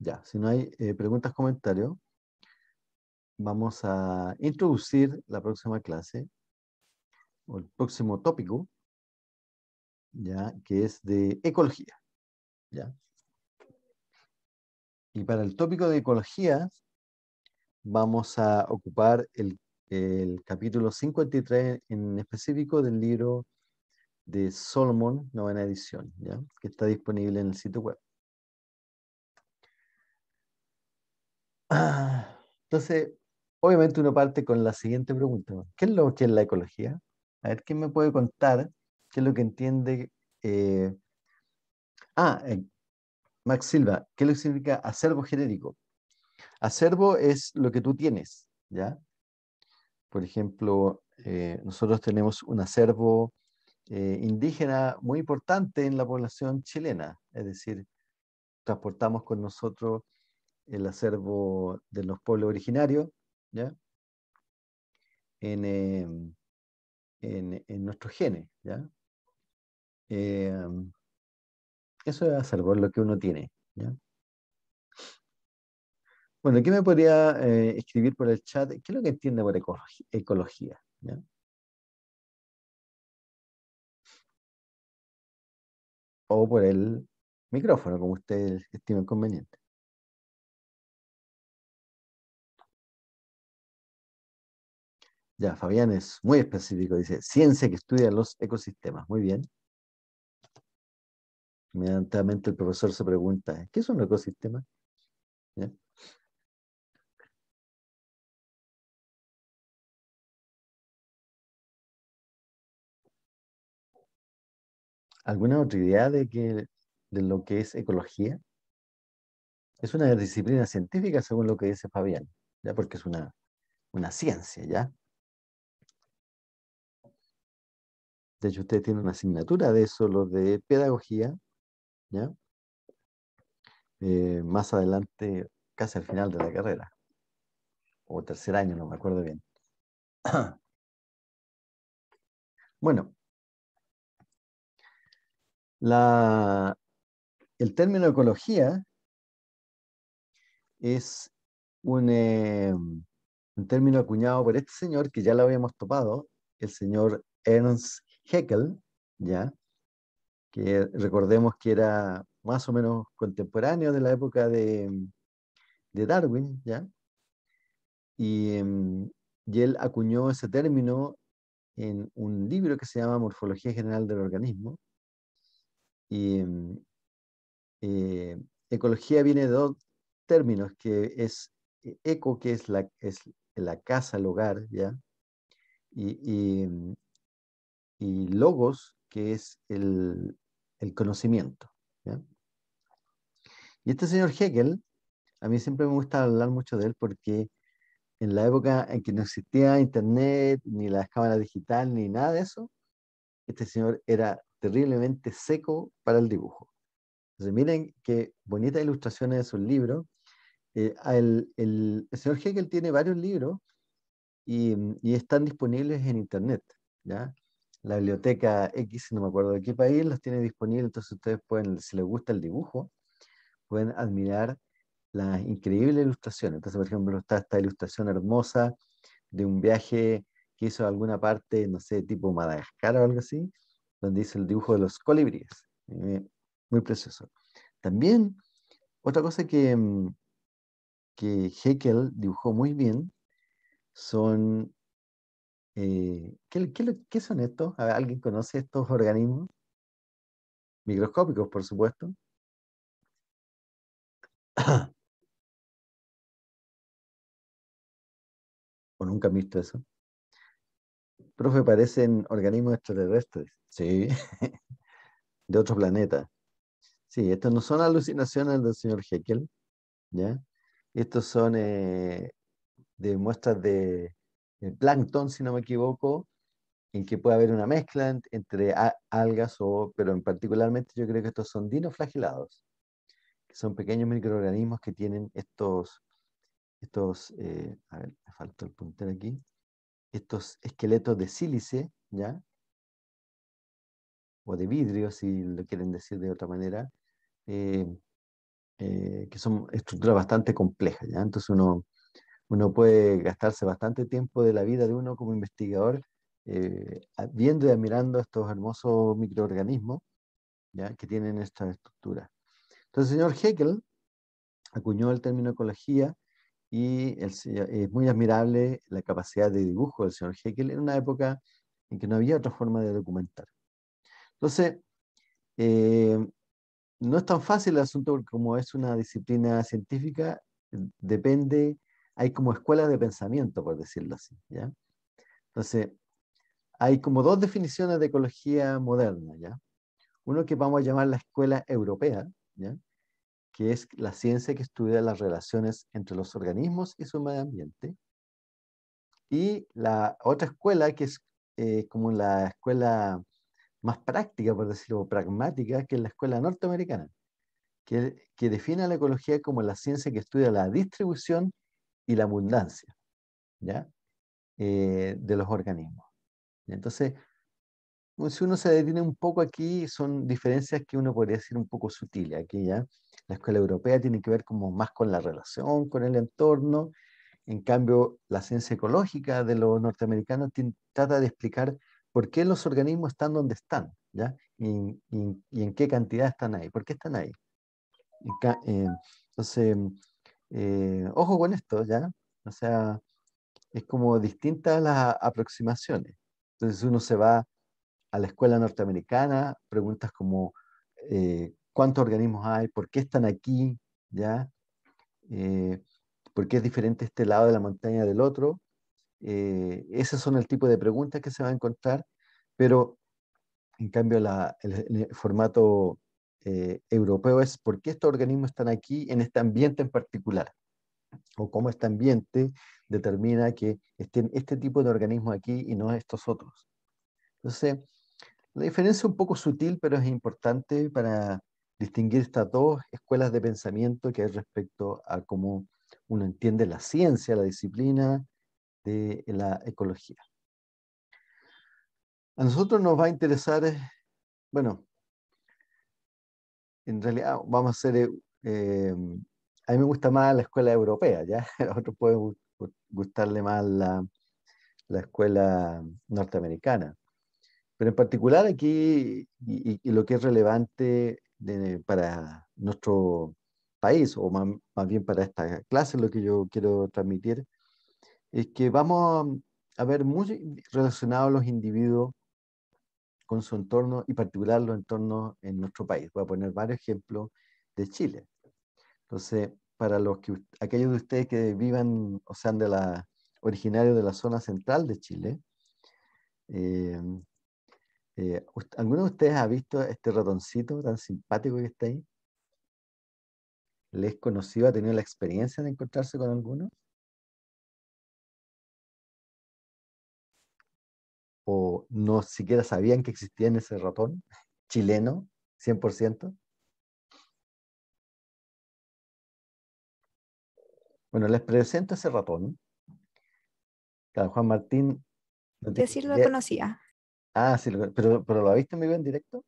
Ya, si no hay eh, preguntas, comentarios, vamos a introducir la próxima clase o el próximo tópico, ya que es de ecología. ¿ya? Y para el tópico de ecología vamos a ocupar el, capítulo 53 en específico del libro de Solomon, novena edición, que está disponible en el sitio web. Ah, entonces, obviamente uno parte con la siguiente pregunta. ¿Qué es lo que es la ecología? A ver, ¿quién me puede contar qué es lo que entiende? Eh? Ah, eh, Max Silva, ¿qué es lo que significa acervo genérico? Acervo es lo que tú tienes, ¿ya? Por ejemplo, eh, nosotros tenemos un acervo indígena muy importante en la población chilena, es decir, transportamos con nosotros el acervo de los pueblos originarios, ¿ya? Em, en, en, nuestros genes, ¿ya? Em, eso es a lo que uno tiene, Bueno, ¿qué me podría eh, escribir por el chat? ¿Qué es lo que entiende por ecología? O por el micrófono, como ustedes estimen conveniente. Ya, Fabián es muy específico, dice, ciencia que estudia los ecosistemas. Muy bien. Inmediatamente el profesor se pregunta, ¿qué es un ecosistema? ¿Alguna otra idea de, de lo que es ecología? Es una disciplina científica, según lo que dice Fabián, ¿ya? porque es una, una ciencia, ¿ya? De hecho, ustedes tienen una asignatura de eso, lo de pedagogía, ¿ya? Eh, más adelante, casi al final de la carrera, o tercer año, no me acuerdo bien. Bueno, el término ecología es un, eh, un, término acuñado por este señor que ya lo habíamos topado, el señor Ernst Haeckel, ¿ya? que recordemos que era más o menos contemporáneo de la época de, Darwin, ¿ya? Em, y, él acuñó ese término en un libro que se llama Morfología General del Organismo. Y em, eh, ecología viene de dos términos, que es eco, que es la, es la casa, el hogar, ¿ya? y, em, y logos, que es el, el conocimiento. ¿ya? Y este señor Hegel, a mí siempre me gusta hablar mucho de él porque en la época en que no existía internet, ni la cámara digital, ni nada de eso, este señor era terriblemente seco para el dibujo. Entonces, miren qué bonitas ilustraciones de sus libros. Eh, el, el, el, señor Hegel tiene varios libros y, y están disponibles en internet. ¿ya? la biblioteca X, no me acuerdo de qué país, los tiene disponibles, entonces ustedes pueden, si les gusta el dibujo, pueden admirar las increíbles ilustraciones. Entonces, por ejemplo, está esta ilustración hermosa de un viaje que hizo alguna parte, no sé, tipo Madagascar o algo así, donde hizo el dibujo de los colibríes. Eh, muy precioso. También, otra cosa que, mm, que Heckel dibujó muy bien son eh, ¿qué, son estos? ¿Alguien conoce estos organismos? Microscópicos, por supuesto. ¿O nunca han visto eso? Profe, parecen organismos extraterrestres. Sí, de otro planeta. Sí, estos no son alucinaciones del señor Heckel, ¿ya? Estos son eh, de muestras de el plancton, si no me equivoco, en que puede haber una mezcla entre algas o, pero en particularmente yo creo que estos son dinoflagelados, que son pequeños microorganismos que tienen estos, estos, eh, el puntero aquí, estos esqueletos de sílice, ¿ya? O de vidrio, si lo quieren decir de otra manera, eh, eh, que son estructuras bastante complejas, ¿ya? Entonces uno uno puede gastarse bastante tiempo de la vida de uno como investigador eh, viendo y admirando estos hermosos microorganismos que tienen esta estructura. Entonces, el señor Haeckel acuñó el término ecología y es muy admirable la capacidad de dibujo del señor Haeckel en una época en que no había otra forma de documentar. Entonces, eh, no es tan fácil el asunto porque como es una disciplina científica, depende hay como escuelas de pensamiento, por decirlo así. ¿ya? Entonces, hay como dos definiciones de ecología moderna. ¿ya? Uno que vamos a llamar la escuela europea, ¿ya? que es la ciencia que estudia las relaciones entre los organismos y su medio ambiente. Y la otra escuela, que es eh, como la escuela más práctica, por decirlo, pragmática, que es la escuela norteamericana, que, que define a la ecología como la ciencia que estudia la distribución y la abundancia ¿ya? Eh, de los organismos. Entonces, pues, si uno se detiene un poco aquí, son diferencias que uno podría decir un poco sutiles. Aquí ya la escuela europea tiene que ver como más con la relación, con el entorno. En cambio, la ciencia ecológica de los norteamericanos trata de explicar por qué los organismos están donde están, ¿ya? Y, y en qué cantidad están ahí, por qué están ahí. Eh, entonces, eh, ojo con esto, ¿ya? O sea, es como distintas las aproximaciones. Entonces uno se va a la escuela norteamericana, preguntas como eh, cuántos organismos hay, por qué están aquí, ¿ya? Eh, ¿Por qué es diferente este lado de la montaña del otro? Eh, esos son el tipo de preguntas que se va a encontrar, pero en cambio el, formato eh, europeo es por qué estos organismos están aquí en este ambiente en particular, o cómo este ambiente determina que estén este tipo de organismos aquí y no estos otros. Entonces, la diferencia es un poco sutil, pero es importante para distinguir estas dos escuelas de pensamiento que hay respecto a cómo uno entiende la ciencia, la disciplina de la ecología. A nosotros nos va a interesar, eh, bueno, en realidad vamos a hacer, eh, em, a mí me gusta más la escuela europea, ¿ya? A otros pueden gustarle más la, la escuela norteamericana. Pero en particular aquí, y, lo que es relevante para nuestro país, o más, más, bien para esta clase, lo que yo quiero transmitir, es que vamos a ver muy relacionados los individuos con su entorno y particular los entornos en nuestro país. Voy a poner varios ejemplos de Chile. Entonces, para los que, aquellos de ustedes que vivan o sean de la, originarios de la zona central de Chile, eh, eh, ¿alguno de ustedes ha visto este ratoncito tan simpático que está ahí? ¿Les conocido? ¿Ha tenido la experiencia de encontrarse con alguno? no siquiera sabían que existía en ese ratón chileno, 100%. Bueno, les presento ese ratón. Juan Martín. No sí lo conocía. Ah, sí, pero, pero ¿lo viste en vivo, en directo?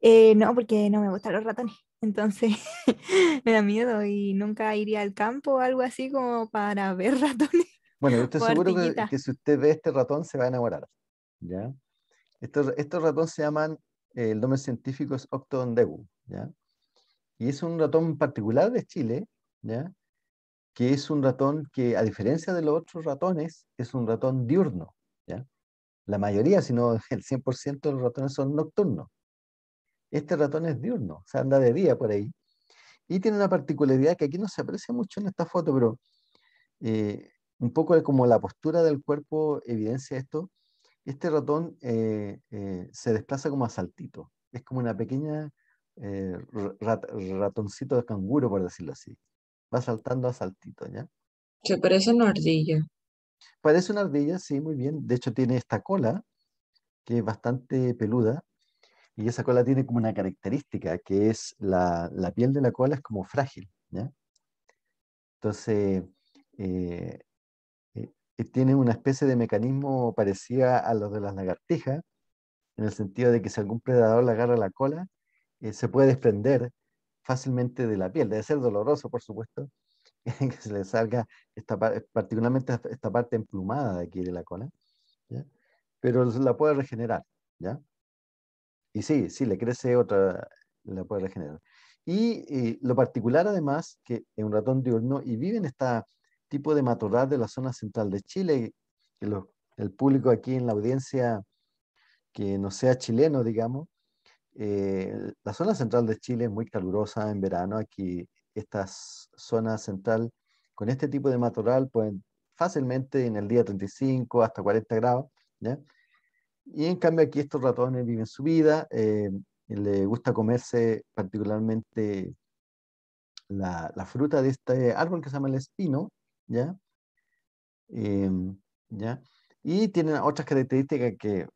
Eh, no, porque no me gustan los ratones. Entonces me da miedo y nunca iría al campo o algo así como para ver ratones. Bueno, yo estoy seguro que, si usted ve este ratón se va a enamorar. ¿ya? Estos, estos ratones se llaman, eh, el nombre científico es Octodon ¿ya? Y es un ratón particular de Chile, ¿ya? que es un ratón que, a diferencia de los otros ratones, es un ratón diurno. ¿ya? La mayoría, si no el 100% de los ratones son nocturnos. Este ratón es diurno, o sea, anda de día por ahí. Y tiene una particularidad que aquí no se aprecia mucho en esta foto, pero eh, un poco de como la postura del cuerpo evidencia esto, este ratón eh, eh, se desplaza como a saltito. Es como una pequeña eh, ratoncito de canguro, por decirlo así. Va saltando a saltito, ¿ya? Se parece a una ardilla. Parece una ardilla, sí, muy bien. De hecho, tiene esta cola, que es bastante peluda. Y esa cola tiene como una característica, que es la, la piel de la cola es como frágil, ¿ya? Entonces, eh, que tiene una especie de mecanismo parecido a los de las lagartijas, en el sentido de que si algún predador le agarra la cola, eh, se puede desprender fácilmente de la piel. Debe ser doloroso, por supuesto, que se le salga esta particularmente esta parte emplumada de aquí de la cola, pero la puede regenerar, ¿ya? Y sí, sí, le crece otra, la puede regenerar. Y, eh, lo particular además, que en un ratón diurno y vive en esta tipo de matorral de la zona central de Chile, que el público aquí en la audiencia que no sea chileno, digamos, eh, la zona central de Chile es muy calurosa en verano, aquí esta zona central con este tipo de matorral pueden fácilmente en el día 35 hasta 40 grados, Y en cambio aquí estos ratones viven su vida, eh, les gusta comerse particularmente la, fruta de este árbol que se llama el espino, ¿ya? Em, ¿ya? Y tienen otras características que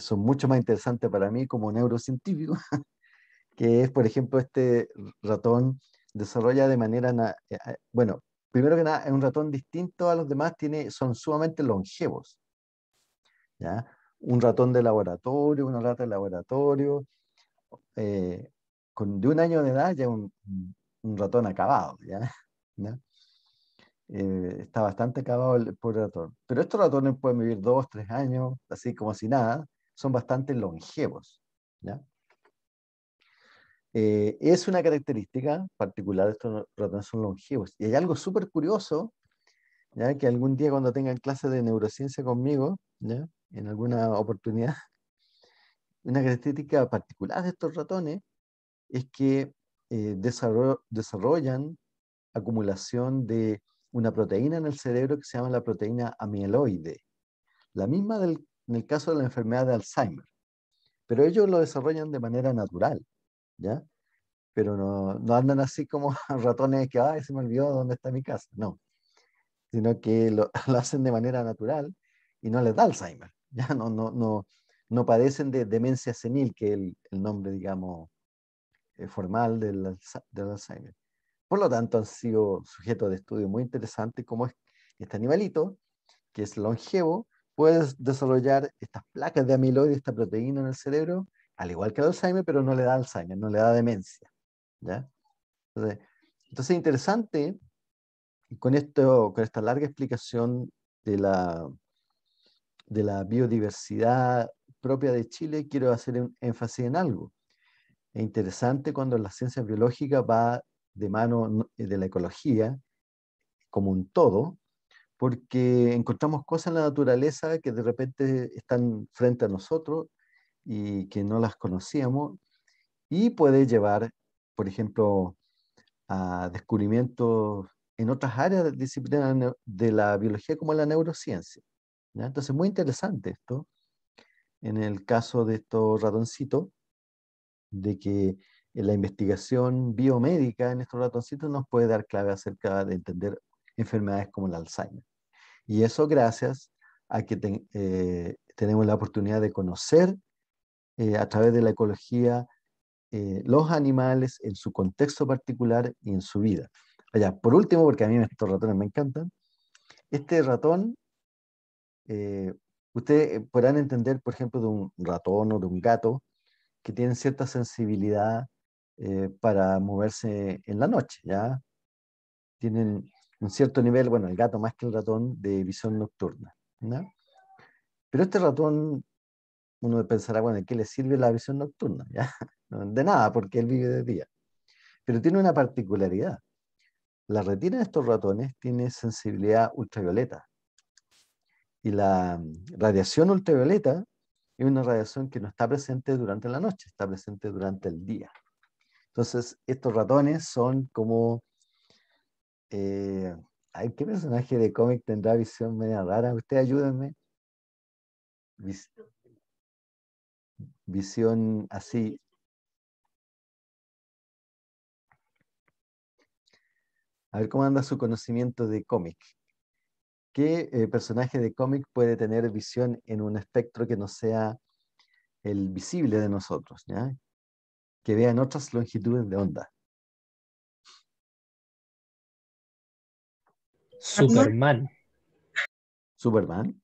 son mucho más interesantes para mí como neurocientífico, que es, por ejemplo, este ratón desarrolla de manera, eh, eh, bueno, primero que nada, es un ratón distinto a los demás, tiene, son sumamente longevos. ¿ya? Un ratón de laboratorio, una rata de laboratorio, eh, de un año de edad ya un, un ratón acabado. ¿ya? Eh, está bastante acabado el pobre ratón. Pero estos ratones pueden vivir dos, tres años, así como si nada, son bastante longevos. Eh, es una característica particular, de estos ratones son longevos. Y hay algo súper curioso, ¿ya? que algún día cuando tengan clase de neurociencia conmigo, en alguna oportunidad, una característica particular de estos ratones es que eh, desarrollan acumulación de una proteína en el cerebro que se llama la proteína amiloide, la misma del, en el caso de la enfermedad de Alzheimer, pero ellos lo desarrollan de manera natural, ¿ya? Pero no, no andan así como ratones que, ay, se me olvidó dónde está mi casa, no, sino que lo, lo hacen de manera natural y no les da Alzheimer, ya no, no, no, no padecen de demencia senil, que es el, nombre, digamos, eh, formal del Alzheimer. Por lo tanto, han sido sujetos de estudio muy interesantes, como es este animalito, que es longevo, puede desarrollar estas placas de amiloide, esta proteína en el cerebro, al igual que el Alzheimer, pero no le da Alzheimer, no le da demencia. ¿ya? Entonces, es interesante, con, esto, con esta larga explicación de la, de la biodiversidad propia de Chile, quiero hacer un énfasis en algo. Es interesante cuando la ciencia biológica va de mano eh, de la ecología como un todo, porque encontramos cosas en la naturaleza que de repente están frente a nosotros y que no las conocíamos y puede llevar, por ejemplo, a descubrimientos en otras áreas de disciplina de la biología como la neurociencia. Entonces, muy interesante esto, en el caso de estos ratoncitos, de que la investigación biomédica en estos ratoncitos nos puede dar clave acerca de entender enfermedades como el Alzheimer. Y eso gracias a que eh, tenemos la oportunidad de conocer eh, a través de la ecología eh, los animales en su contexto particular y en su vida. Allá, por último, porque a mí estos ratones me encantan, este ratón, ustedes podrán entender, por ejemplo, de un ratón o de un gato que tienen cierta sensibilidad eh, para moverse en la noche, ¿ya? Tienen un cierto nivel, bueno, el gato más que el ratón, de visión nocturna, Pero este ratón, uno pensará, bueno, ¿de qué le sirve la visión nocturna? De nada, porque él vive de día. Pero tiene una particularidad. La retina de estos ratones tiene sensibilidad ultravioleta. Y la mm, radiación ultravioleta es una radiación que no está presente durante la noche, está presente durante el día. Entonces, estos ratones son como... Eh, ¿Qué personaje de cómic tendrá visión media rara? Usted ayúdenme. visión así. A ver cómo anda su conocimiento de cómic. ¿Qué eh, personaje de cómic puede tener visión en un espectro que no sea el visible de nosotros? ¿ya? que vean otras longitudes de onda. Superman. Superman.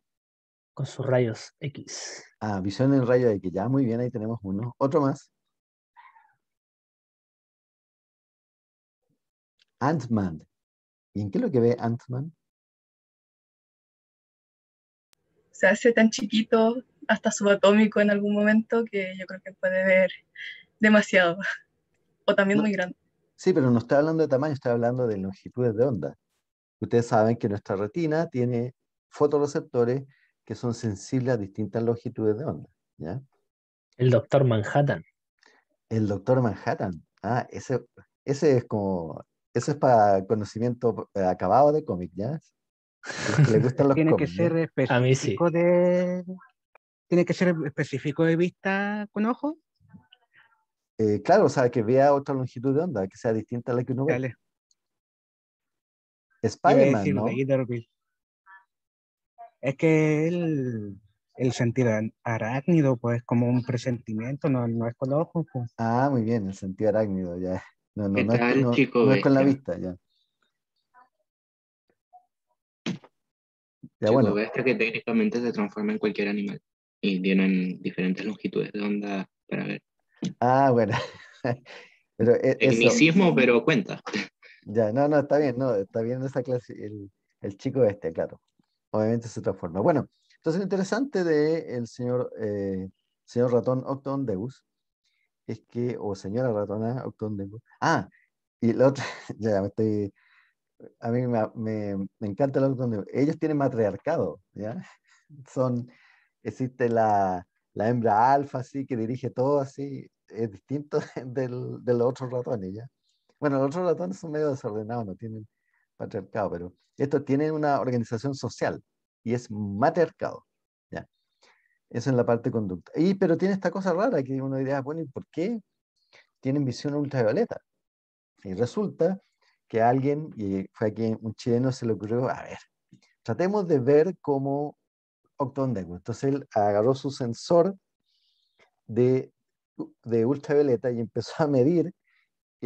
Con sus rayos X. Ah, visión en rayo X. Ya, muy bien, ahí tenemos uno. Otro más. Ant-Man. ¿Y en qué es lo que ve Ant-Man? Se hace tan chiquito, hasta subatómico en algún momento, que yo creo que puede ver demasiado. O también muy grande. Sí, pero no estoy hablando de tamaño, estoy hablando de longitudes de onda. Ustedes saben que nuestra retina tiene fotorreceptores que son sensibles a distintas longitudes de onda. ¿ya? El doctor Manhattan. El doctor Manhattan. Ah, ese, ese es como. Eso es para conocimiento acabado de cómic, ¿ya? Tiene que ser específico de. Tiene que ser específico de vista con ojo eh, claro, o sea, que vea otra longitud de onda, que sea distinta a la que uno ve. spider ¿no? Es que el, el sentir arácnido, pues, como un presentimiento, no, no es con los ojos. Pues. Ah, muy bien, el sentido arácnido, ya. No, es, no, con la vista, ya. Ya, bueno. bestia que técnicamente se transforma en cualquier animal y tienen diferentes longitudes de onda para ver. Ah, bueno. pero e-, pero cuenta. Ya, no, no, está bien, no, está bien esa clase, el, el chico este, claro. Obviamente se transforma. Bueno, entonces lo interesante de de señor, eh, señor ratón Octon Deus es que, o señora ratona Octon Deus, ah, y el otro ya me estoy, a mí me, encanta el Octon Deus, ellos tienen matriarcado, ¿ya? Son, existe la, la hembra alfa, así, que dirige todo, así, es distinto del, de los otros ratones, Bueno, los otros ratones son medio desordenados, no tienen patriarcado, pero esto tiene una organización social y es matriarcado, ¿ya? Eso es la parte conducta. Y, pero tiene esta cosa rara que uno diría, ah, bueno, ¿y por qué tienen visión ultravioleta? Y resulta que alguien, y fue aquí un chileno, se le ocurrió, a ver, tratemos de ver cómo entonces él agarró su sensor de, ultravioleta y empezó a medir eh,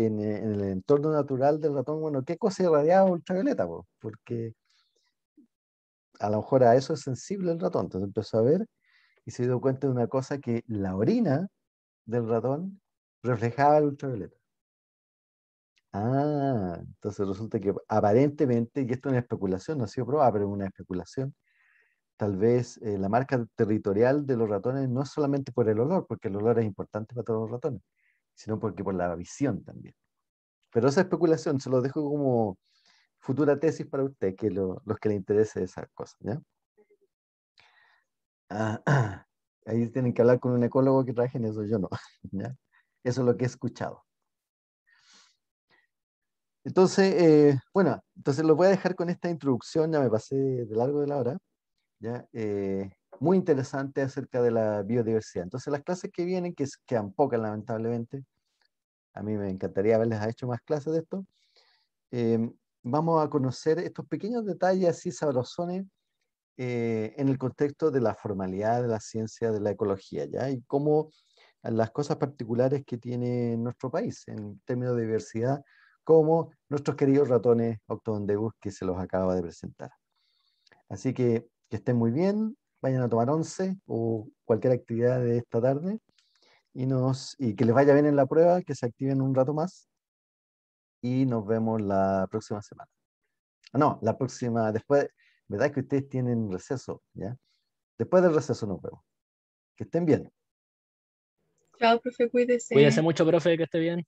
en, el entorno natural del ratón, bueno, ¿qué cosa irradiaba ultravioleta? Porque a lo mejor a eso es sensible el ratón. Entonces empezó a ver y se dio cuenta de una cosa que la orina del ratón reflejaba el ultravioleta. Ah, entonces resulta que aparentemente, y esto es una especulación, no ha sido probada, pero es una especulación, tal vez eh, la marca territorial de los ratones no es solamente por el olor, porque el olor es importante para todos los ratones, sino porque por la visión también. Pero esa especulación se lo dejo como futura tesis para usted, que los que le interese esa cosa, ¿ya? Ah, ahí tienen que hablar con un ecólogo que traje en eso, yo no, ¿ya? Eso es lo que he escuchado. Entonces, eh, bueno, entonces lo voy a dejar con esta introducción, ya me pasé de largo de la hora. Eh, muy interesante acerca de la biodiversidad. Entonces, las clases que vienen, que quedan pocas lamentablemente, a mí me encantaría haberles hecho más clases de esto, em, vamos a conocer estos pequeños detalles así sabrosones eh, en el contexto de la formalidad de la ciencia de la ecología, ¿ya? Y cómo las cosas particulares que tiene nuestro país en términos de diversidad, como nuestros queridos ratones octodondeus que se los acaba de presentar. Así que que estén muy bien, vayan a tomar once o cualquier actividad de esta tarde y, nos, y que les vaya bien en la prueba, que se activen un rato más y nos vemos la próxima semana. Ah, no, la próxima, después, ¿verdad que ustedes tienen receso? ¿Ya? Después del receso nos vemos. Que estén bien. Chao, profe, cuídese. cuídense mucho, profe, que esté bien.